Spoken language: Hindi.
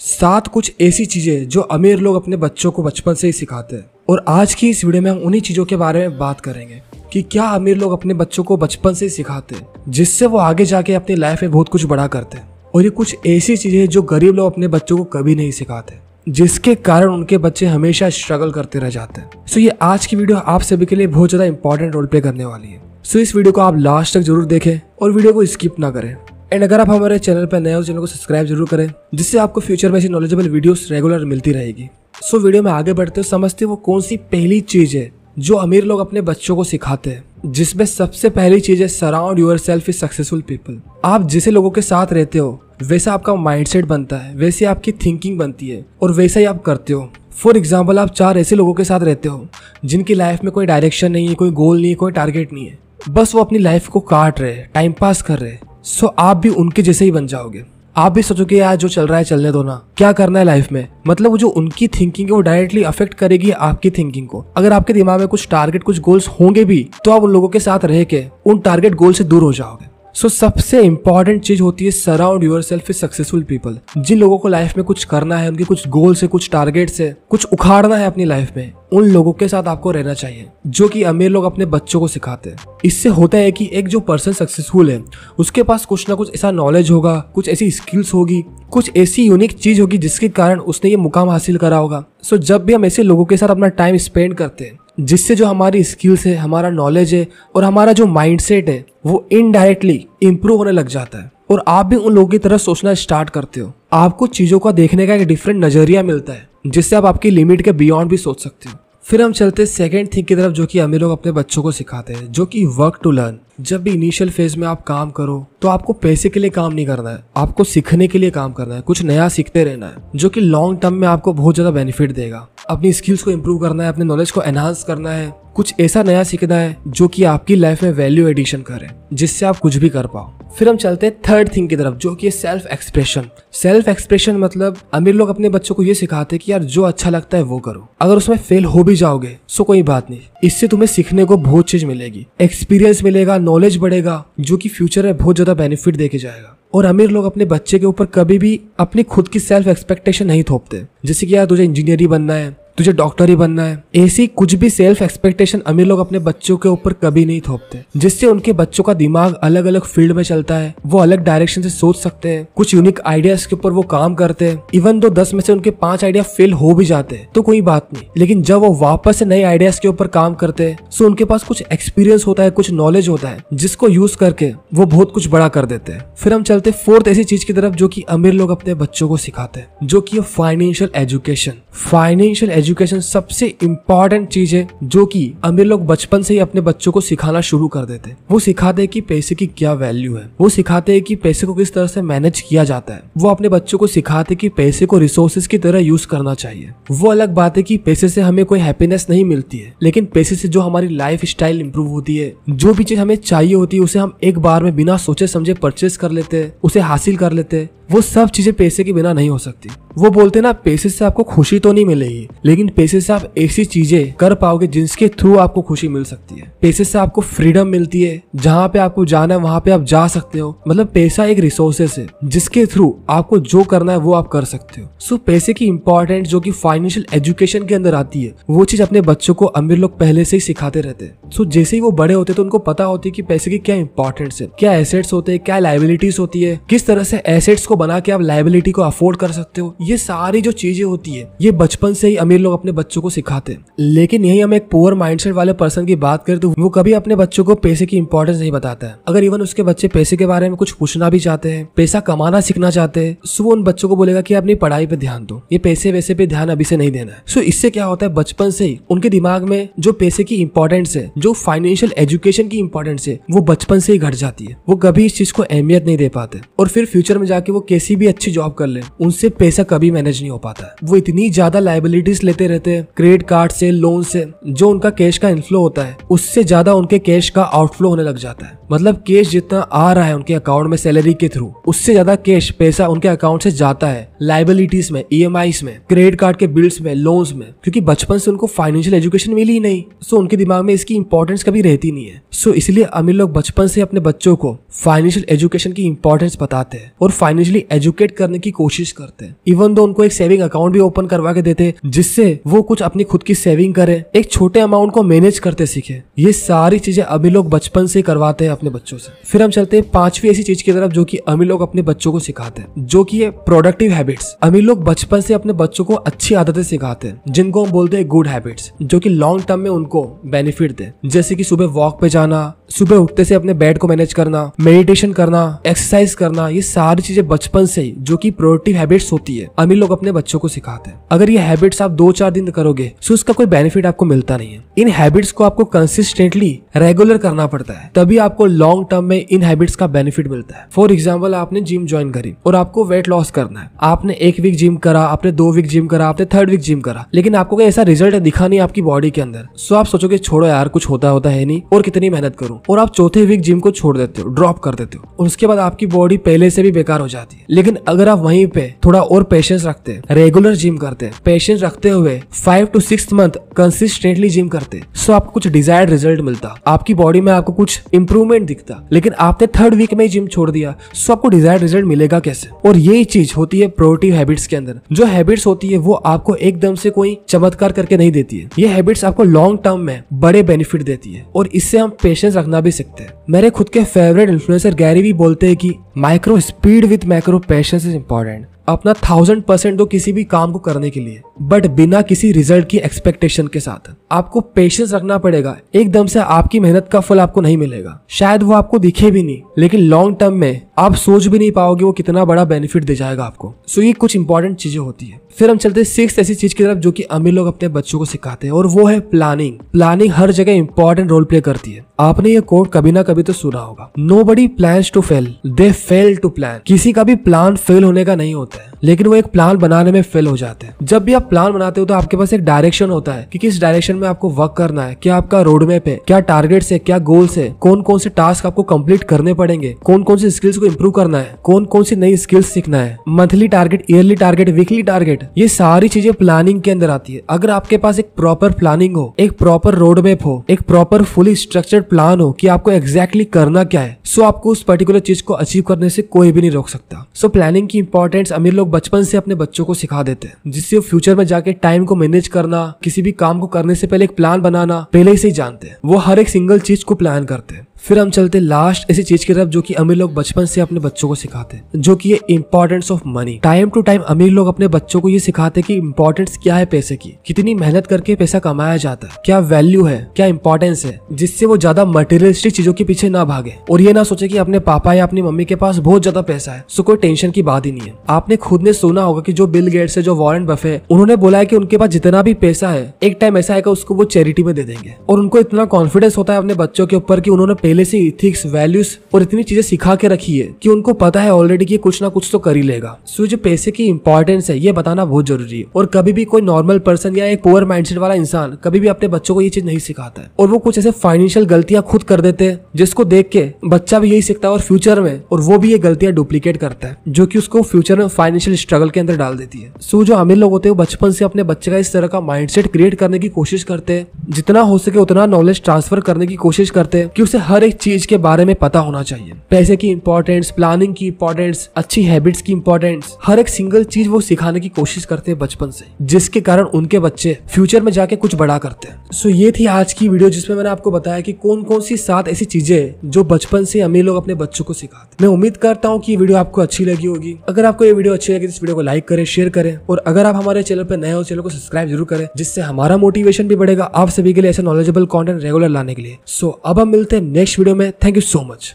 सात कुछ ऐसी चीज़ें जो अमीर लोग अपने बच्चों को बचपन से ही सिखाते हैं और आज की इस वीडियो में हम उन्हीं चीज़ों के बारे में बात करेंगे कि क्या अमीर लोग अपने बच्चों को बचपन से ही सिखाते हैं जिससे वो आगे जाके अपनी लाइफ में बहुत कुछ बड़ा करते हैं और ये कुछ ऐसी चीज़ें जो गरीब लोग अपने बच्चों को कभी नहीं सिखाते जिसके कारण उनके बच्चे हमेशा स्ट्रगल करते रह जाते हैं सो ये आज की वीडियो आप सभी के लिए बहुत ज़्यादा इंपॉर्टेंट रोल प्ले करने वाली है सो इस वीडियो को आप लास्ट तक जरूर देखें और वीडियो को स्किप ना करें एंड अगर आप हमारे चैनल पर नए हो चैनल को सब्सक्राइब जरूर करें जिससे आपको फ्यूचर में ऐसी नॉलेजेबल वीडियोस रेगुलर मिलती रहेगी सो so, वीडियो में आगे बढ़ते हो समझते वो कौन सी पहली चीज है जो अमीर लोग अपने बच्चों को सिखाते हैं जिसमें सबसे पहली चीज है surround yourself is successful people आप जिसे लोगों के साथ रहते हो वैसा आपका माइंडसेट बनता है वैसे आपकी थिंकिंग बनती है और वैसा ही आप करते हो फॉर एग्जाम्पल आप चार ऐसे लोगों के साथ रहते हो जिनकी लाइफ में कोई डायरेक्शन नहीं है कोई गोल नहीं है कोई टारगेट नहीं है बस वो अपनी लाइफ को काट रहे टाइम पास कर रहे सो आप भी उनके जैसे ही बन जाओगे आप भी सोचोगे यार जो चल रहा है चलने दो ना क्या करना है लाइफ में मतलब वो जो उनकी थिंकिंग है वो डायरेक्टली अफेक्ट करेगी आपकी थिंकिंग को अगर आपके दिमाग में कुछ टारगेट कुछ गोल्स होंगे भी तो आप उन लोगों के साथ रह के उन टारगेट गोल से दूर हो जाओगे सो so, सबसे इंपॉर्टेंट चीज होती है surround yourself successful people जिन लोगों को लाइफ में कुछ करना है उनके कुछ गोल से कुछ टारगेट से कुछ उखाड़ना है अपनी लाइफ में उन लोगों के साथ आपको रहना चाहिए जो कि अमीर लोग अपने बच्चों को सिखाते हैं इससे होता है कि एक जो पर्सन सक्सेसफुल है उसके पास कुछ ना कुछ ऐसा नॉलेज होगा कुछ ऐसी स्किल्स होगी कुछ ऐसी यूनिक चीज होगी जिसके कारण उसने ये मुकाम हासिल करा होगा सो so, जब भी हम ऐसे लोगों के साथ अपना टाइम स्पेंड करते हैं जिससे जो हमारी स्किल्स है हमारा नॉलेज है और हमारा जो माइंडसेट है वो इनडायरेक्टली इम्प्रूव होने लग जाता है और आप भी उन लोगों की तरह सोचना स्टार्ट करते हो आपको चीज़ों का देखने का एक डिफरेंट नज़रिया मिलता है जिससे आप आपकी लिमिट के बियॉन्ड भी सोच सकते हो फिर हम चलते हैं सेकेंड थिंग की तरफ जो कि हमें लोग अपने बच्चों को सिखाते हैं जो कि वर्क टू लर्न जब भी इनिशियल फेज में आप काम करो तो आपको पैसे के लिए काम नहीं करना है आपको सीखने के लिए काम करना है कुछ नया सीखते रहना है जो कि लॉन्ग टर्म में आपको बहुत ज़्यादा बेनिफिट देगा अपनी स्किल्स को इम्प्रूव करना है अपने नॉलेज को एनहांस करना है कुछ ऐसा नया सीखना है जो कि आपकी लाइफ में वैल्यू एडिशन करे जिससे आप कुछ भी कर पाओ फिर हम चलते हैं थर्ड थिंग की तरफ जो कि सेल्फ एक्सप्रेशन सेल्फ एक्सप्रेशन मतलब अमीर लोग अपने बच्चों को ये सिखाते हैं कि यार जो अच्छा लगता है वो करो अगर उसमें फेल हो भी जाओगे सो तो कोई बात नहीं इससे तुम्हें सीखने को बहुत चीज मिलेगी एक्सपीरियंस मिलेगा नॉलेज बढ़ेगा जो कि फ्यूचर में बहुत ज्यादा बेनिफिट देके जाएगा और अमीर लोग अपने बच्चे के ऊपर कभी भी अपनी खुद की सेल्फ एक्सपेक्टेशन नहीं थोपते जैसे कि यार तुझे इंजीनियर ही बनना है तुझे डॉक्टर ही बनना है ऐसी कुछ भी सेल्फ एक्सपेक्टेशन अमीर लोग अपने बच्चों के ऊपर कभी नहीं थोपते जिससे उनके बच्चों का दिमाग अलग अलग फील्ड में चलता है वो अलग डायरेक्शन से सोच सकते हैं कुछ यूनिक आइडियाज के ऊपर वो काम करते हैं इवन दो दस में से उनके पांच आइडिया फेल हो भी जाते हैं तो कोई बात नहीं लेकिन जब वो वापस से नए आइडियाज के ऊपर काम करते हैं सो उनके पास कुछ एक्सपीरियंस होता है कुछ नॉलेज होता है जिसको यूज करके वो बहुत कुछ बड़ा कर देते हैं फिर हम चलते फोर्थ ऐसी चीज की तरफ जो की अमीर लोग अपने बच्चों को सिखाते हैं जो की फाइनेंशियल एजुकेशन फाइनेंशियल एजुकेशन सबसे इम्पोर्टेंट चीज है जो कि अमीर लोग बचपन से ही अपने बच्चों को सिखाना शुरू कर देते वो सिखाते हैं कि पैसे की क्या वैल्यू है वो सिखाते हैं कि पैसे को किस तरह से मैनेज किया जाता है वो अपने बच्चों को सिखाते कि पैसे को रिसोर्सेज की तरह यूज करना चाहिए वो अलग बात है कि पैसे से हमें कोई हैप्पीनेस नहीं मिलती है लेकिन पैसे से जो हमारी लाइफ स्टाइल इम्प्रूव होती है जो भी चीज हमें चाहिए होती है उसे हम एक बार में बिना सोचे समझे परचेस कर लेते हैं उसे हासिल कर लेते हैं वो सब चीजें पैसे के बिना नहीं हो सकती वो बोलते ना पैसे से आपको खुशी तो नहीं मिलेगी लेकिन पैसे से आप ऐसी चीजें कर पाओगे जिसके थ्रू आपको खुशी मिल सकती है पैसे से आपको फ्रीडम मिलती है जहाँ पे आपको जाना है वहाँ पे आप जा सकते हो मतलब पैसा एक रिसोर्सेस है जिसके थ्रू आपको जो करना है वो आप कर सकते हो सो पैसे की इम्पोर्टेंट जो की फाइनेंशियल एजुकेशन के अंदर आती है वो चीज अपने बच्चों को अमीर लोग पहले से ही सिखाते रहते हैं सो जैसे ही वो बड़े होते तो उनको पता होती है की पैसे की क्या इंपॉर्टेंस है क्या एसेट्स होते हैं क्या लाइबिलिटीज होती है किस तरह से एसेट्स को बना के आप लाइबिलिटी को अफोर्ड कर सकते हो ये सारी जो चीजें होती है ये बचपन से ही अमीर लोग अपने बच्चों को सिखाते हैं लेकिन यही हम एक पुअर माइंडसेट वाले पर्सन की बात करें तो वो कभी अपने बच्चों को पैसे की इंपॉर्टेंस नहीं बताता है अगर इवन उसके बच्चे पैसे के बारे में कुछ पूछना भी चाहते हैं पैसा कमाना सीखना चाहते हैं सो तो वो उन बच्चों को बोलेगा कि अपनी पढ़ाई पे ध्यान दो ये पैसे वैसे पे ध्यान अभी से नहीं देना है सो इससे क्या होता है बचपन से ही उनके दिमाग में जो पैसे की इंपॉर्टेंस है जो फाइनेंशियल एजुकेशन की इंपॉर्टेंस है वो बचपन से ही घट जाती है वो कभी इस चीज को अहमियत नहीं दे पाते और फिर फ्यूचर में जाके वो कैसी भी अच्छी जॉब कर ले उनसे पैसा कभी मैनेज नहीं हो पाता है वो इतनी ज्यादा लाइबिलिटीज लेते रहते हैं क्रेडिट कार्ड से लोन से जो उनका कैश का इनफ्लो होता है उससे ज्यादा उनके कैश का आउटफ्लो होने लग जाता है मतलब कैश जितना आ रहा है उनके अकाउंट में सैलरी के थ्रू उससे ज्यादा कैश पैसा उनके अकाउंट से जाता है लाइबिलिटीज में ई e में क्रेडिट कार्ड के बिल्स में लोन्स में क्योंकि बचपन से उनको फाइनेंशियल एजुकेशन मिली ही नहीं सो उनके दिमाग में इसकी इंपॉर्टेंस कभी रहती नहीं है सो इसलिए अमीर लोग बचपन से अपने बच्चों को फाइनेंशियल एजुकेशन की इंपॉर्टेंस बताते हैं और फाइनेंशियल एक्चुअली एजुकेट करने की कोशिश करते हैं इवन दो उनको एक सेविंग अकाउंट भी ओपन करवा के देते जिससे वो कुछ अपनी खुद की सेविंग करे एक छोटे अमाउंट को मैनेज करते सीखे ये सारी चीजें अभी लोग बचपन से करवाते हैं अपने बच्चों से फिर हम चलते हैं पांचवी ऐसी चीज की तरफ जो की अमी लोग अपने बच्चों को सिखाते हैं जो की है प्रोडक्टिव हैबिट्स अमी लोग बचपन से अपने बच्चों को अच्छी आदतें सिखाते हैं जिनको हम बोलते हैं गुड हैबिट्स जो की लॉन्ग टर्म में उनको बेनिफिट दे जैसे की सुबह वॉक पे जाना सुबह उठते से अपने बेड को मैनेज करना मेडिटेशन करना एक्सरसाइज करना ये सारी चीजें बचपन से ही जो की प्रोडक्टिव हैबिट्स होती है अमीर लोग अपने बच्चों को सिखाते हैं अगर ये हैबिट्स आप दो चार दिन करोगे तो उसका कोई बेनिफिट आपको मिलता नहीं है इन हैबिट्स को आपको कंसिस्टेंटली रेगुलर करना पड़ता है तभी आपको लॉन्ग टर्म में इन हैबिट्स का बेनिफिट मिलता है फॉर एग्जाम्पल आपने जिम ज्वाइन करी और आपको वेट लॉस करना है आपने एक वीक जिम करा आपने दो वीक जिम करा आपने थर्ड वीक जिम करा लेकिन आपको कोई ऐसा रिजल्ट दिखा नहीं आपकी बॉडी के अंदर सो तो आप सोचोगे छोड़ो यार कुछ होता होता है नहीं और कितनी मेहनत करूँ और आप चौथे वीक जिम को छोड़ देते हो ड्रॉप कर देते हो और उसके बाद आपकी बॉडी पहले से भी बेकार हो जाती है लेकिन अगर आप वहीं पे थोड़ा और पेशेंस रखते हैं रेगुलर जिम करते हैं पेशेंस रखते हुए five to six month consistently gym करते सो आपको कुछ डिजायर्ड रिजल्ट मिलता आपकी बॉडी में आपको कुछ इंप्रूवमेंट दिखता लेकिन आपने थर्ड वीक में ही जिम छोड़ दिया सो आपको डिजायर्ड रिजल्ट मिलेगा कैसे और यही चीज होती है प्रोटिव हैबिट्स के अंदर जो हैबिट्स होती है वो आपको एकदम से कोई चमत्कार करके नहीं देती है ये हैबिट्स आपको लॉन्ग टर्म में बड़े बेनिफिट देती है और इससे हम पेशेंस रख करना भी सीखते हैं मेरे खुद के फेवरेट इन्फ्लुएंसर गैरी भी बोलते हैं कि micro speed with micro passion is important अपना थाउजेंड परसेंट दो किसी भी काम को करने के लिए बट बिना किसी रिजल्ट की एक्सपेक्टेशन के साथ आपको पेशेंस रखना पड़ेगा एकदम से आपकी मेहनत का फल आपको नहीं मिलेगा शायद वो आपको दिखे भी नहीं लेकिन लॉन्ग टर्म में आप सोच भी नहीं पाओगे वो कितना बड़ा बेनिफिट दे जाएगा आपको सो so ये कुछ इंपॉर्टेंट चीजें होती है फिर हम चलते हैं सिक्स ऐसी चीज की तरफ जो कि अमीर लोग अपने बच्चों को सिखाते हैं और वो है प्लानिंग प्लानिंग हर जगह इंपॉर्टेंट रोल प्ले करती है आपने ये कोड कभी ना कभी तो सुना होगा nobody plan to fail they fail to plan किसी का भी प्लान फेल होने का नहीं होता है लेकिन वो एक प्लान बनाने में फेल हो जाते हैं जब भी आप प्लान बनाते हो तो आपके पास एक डायरेक्शन होता है कि किस डायरेक्शन में आपको वर्क करना है क्या आपका रोड मैप है क्या टारगेट है क्या गोल्स है कौन कौन से टास्क आपको कंप्लीट करने पड़ेंगे कौन कौन से स्किल्स को इम्प्रूव करना है कौन कौन सी नई स्किल्स सीखना है monthly target yearly target weekly target ये सारी चीजें प्लानिंग के अंदर आती है अगर आपके पास एक प्रॉपर प्लानिंग हो एक प्रॉपर रोड मैप हो एक प्रॉपर फुली स्ट्रक्चर्ड प्लान हो कि आपको एग्जैक्टली exactly करना क्या है सो आपको उस पर्टिकुलर चीज को अचीव करने से कोई भी नहीं रोक सकता सो प्लानिंग की इंपॉर्टेंस अमीर लोग लोग बचपन से अपने बच्चों को सिखा देते हैं जिससे वो फ्यूचर में जाके टाइम को मैनेज करना किसी भी काम को करने से पहले एक प्लान बनाना पहले ही से ही जानते हैं वो हर एक सिंगल चीज को प्लान करते हैं फिर हम चलते लास्ट ऐसी चीज की तरफ जो कि अमीर लोग बचपन से अपने बच्चों को सिखाते जो कि है importance of money time to time अमीर लोग अपने बच्चों को ये सिखाते कि इम्पोर्टेंस क्या है पैसे की कितनी मेहनत करके पैसा कमाया जाता है क्या वैल्यू है क्या इम्पोर्टेंस है जिससे वो ज्यादा मटेरियलिस्टिक चीजों के पीछे ना भागे और ये ना सोचे की अपने पापा या अपनी मम्मी के पास बहुत ज्यादा पैसा है सो कोई टेंशन की बात ही नहीं है आपने खुद ने सुना होगा की जो बिल गेट्स है जो वॉरेंट बफे उन्होंने बोला है की उनके पास जितना भी पैसा है एक टाइम ऐसा आएगा उसको वो चैरिटी में दे देंगे और उनको इतना कॉन्फिडेंस होता है अपने बच्चों के ऊपर की उन्होंने पहले से इथिक्स वैल्यूज और इतनी चीजें सिखा के रखी है कि उनको पता है ऑलरेडी कि कुछ ना कुछ तो कर ही लेगा सो जो पैसे की इंपॉर्टेंस है ये बताना बहुत जरूरी है और कभी भी कोई नॉर्मल पर्सन या एक पुअर माइंडसेट वाला इंसान कभी भी अपने बच्चों को ये चीज नहीं सिखाता है और वो कुछ ऐसे फाइनेंशियल गलतियां खुद कर देते हैं जिसको देख के बच्चा भी यही सीखता है और फ्यूचर में और वो भी ये गलतियां डुप्लीकेट करता है जो की उसको फ्यूचर में फाइनेंशियल स्ट्रगल के अंदर डाल देती है सो जो अमीर लोग होते हैं बचपन से अपने बच्चे का इस तरह का माइंड क्रिएट करने की कोशिश करते हैं जितना हो सके उतना नॉलेज ट्रांसफर करने की कोशिश करते हैं कि उसे हर हर एक चीज के बारे में पता होना चाहिए पैसे की इंपॉर्टेंस प्लानिंग की इंपॉर्टेंस अच्छी हैबिट्स की इंपॉर्टेंस हर एक सिंगल चीज वो सिखाने की कोशिश करते हैं बचपन से जिसके कारण उनके बच्चे फ्यूचर में जाके कुछ बड़ा करते हैं सो ये थी आज की वीडियो जिसमें मैंने आपको बताया कि कौन कौन सी सात ऐसी चीजें जो बचपन से अमीर लोग अपने बच्चों को सिखाते मैं उम्मीद करता हूँ की वीडियो आपको अच्छी लगी होगी अगर आपको ये वीडियो अच्छी लगी तो इस वीडियो को लाइक करें शेयर करें और अगर आप हमारे चैनल पर नए हो चैनल को सब्सक्राइब जरूर करें जिससे हमारा मोटिवेशन भी बढ़ेगा आप सभी के लिए ऐसे नॉलेजेबल कॉन्टेंट रेगुलर लाने के लिए सो अब हम मिलते हैं नेक्स्ट नेक्स्ट वीडियो में थैंक यू सो मच